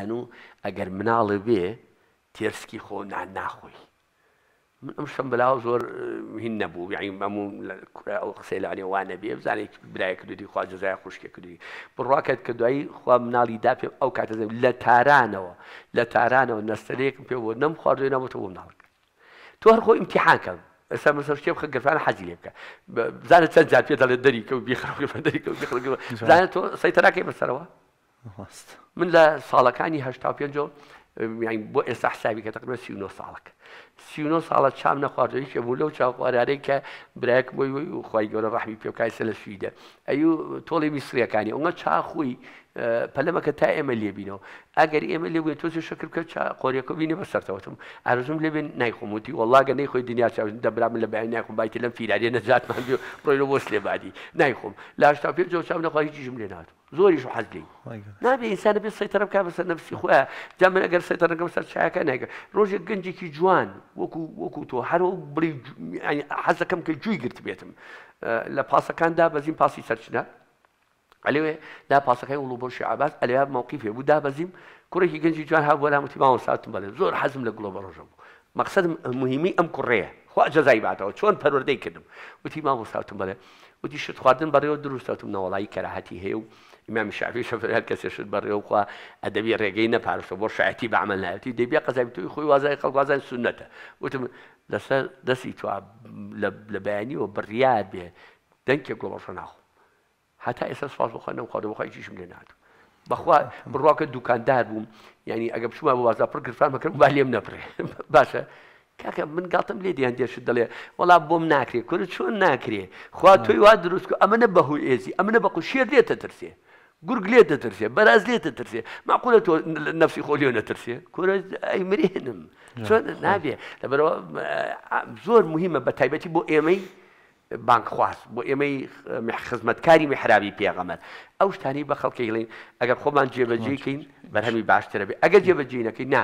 هەنوو ئەگەر مناڵە بێ تێرسکی خۆ ناناخۆی من ئەم شم بەلاو زۆر هین نەبوو یعنی هەموو ئەو قسەی لەوانێوانە بێ بزانێت برایە کردی خوا جزای خوشکە کردی بڕواکەت کە دوایی خوا مناڵی دا پێ ئەو کاتە لە تارانەوە لە تارانەوە نەستەرێکم پێ بۆ نەم خواردوێ نەبووتە بۆ مناڵک تۆ هەر خۆ ئیمتیحانکەم ئەستا مەسەر شتێ بخە گەفانە حەزی لێ بکە بزانێت چەند جاپێ دەڵێت دەری کە و بیخڕ دەری بزانێت تۆ سەیتەراکەی بەسەرەوە من لە ساڵەکانی هشتا پێ بۆ ئێستا حسابی کە تەقریبا سیونۆ ساڵک سیونۆ ساڵە چام نەخواردەویکە بوو لەو چاوخوارارەی کە برایك بۆی خی بيو ڕحمی پێکایسە ايو تولي ئەو كاني اونا شا خوي پەلەمەکە تا ئێمە لێبینەوە ئەگەر ئێمە لێ بێت تۆزی شکر کە قۆریەکە بینی بە سەرتەوەتم ئارزم لێبێن نایخۆموتی وڵاگە نەیخۆی دنیا لب چاون دەبرا من لە بەیان نایخۆم باتی لەم فیلارێ نەجاتمان بێ ڕۆیلە بۆ سلێبادی نایخۆم لاش تا پێ جۆچام لەخوا هیچیژم لێ نات زۆریش حەز لێ نابێ ئینسانە بێت سەیتەرە بکە بەسەر نفسی خۆیان جا من ئەگەر سەیتەرەکەم سەر چایەکە روز گنجی کی جوان وکو وەکو وەکو تۆ بری یعنی حەزەکەم کە جوی گرت بێتم اه، لە پاسەکاندا بەزیین پاسی سەرچنە ده اولو ئەلێ ناپاسەکەی وڵ هم شعبات بود ده بوو کره کوڕێکی گنجی جوان ها بۆ لامەتیماوە ساتم بڵێ زۆر زور حزم لگلو بر بوو مقصد مهمی ام ئەم کوڕەیە خوا جەزای باتەوە چۆن پەروەردەی کردم وتی ماوە ساتم بڵێ وتی شت خواردن بەڕێەوە دروستتم نەوەڵی کەراهەتی هەیە و ئیمامی شعبی کسی شد برای او خواه ادبی ئەدەبی نپرسه نەپارشە بۆ به عمل نهایتی دەبیا قەزای توی خوی خۆی وازای خەڵوازان سونەتە وتم دست دستی تو لب لە بەیانیەوە بڕیار بێ دەنگێک گۆڵەشە ناخۆ هەتا ئێستا سپاس بخوا نەوخوا دەوخوایکیشم لێ ناتوە بەخوا بڕواکە دوکاندار بووم یعنی يعني ئەگە بچومە بە وازا پڕ گرفان بکەم با لێم نەپڕێ باشە کاکە من گاتم لێ دییان دێشت دەڵێ وڵا بۆم ناکرێ کورد چۆن ناکرێ خوا آه. توی وا دروست ئەمەە بەهوی ئێزی ئەمەە بەقو شێر لێ تەترسێ گورگ لێ دەترسێ بەراز لێ دەترسێ ماقولە تۆ نفسی خۆلیۆ نەترسێ کورە ئەیمرێنم چۆن آه. نابێ لەبەرەوە آه، زۆر مهمە بە تایبەتی بۆ ئێمەی بانکخواست بۆ ئێمەی خزمەتکاری محرابی پێغەمەر ئەو شتانی بە خەڵکی لین ئەگەر خۆمان جێبەجێکەین بەرهەمی باشترە بێ ئەگەر جێبەجێنەکەی نا.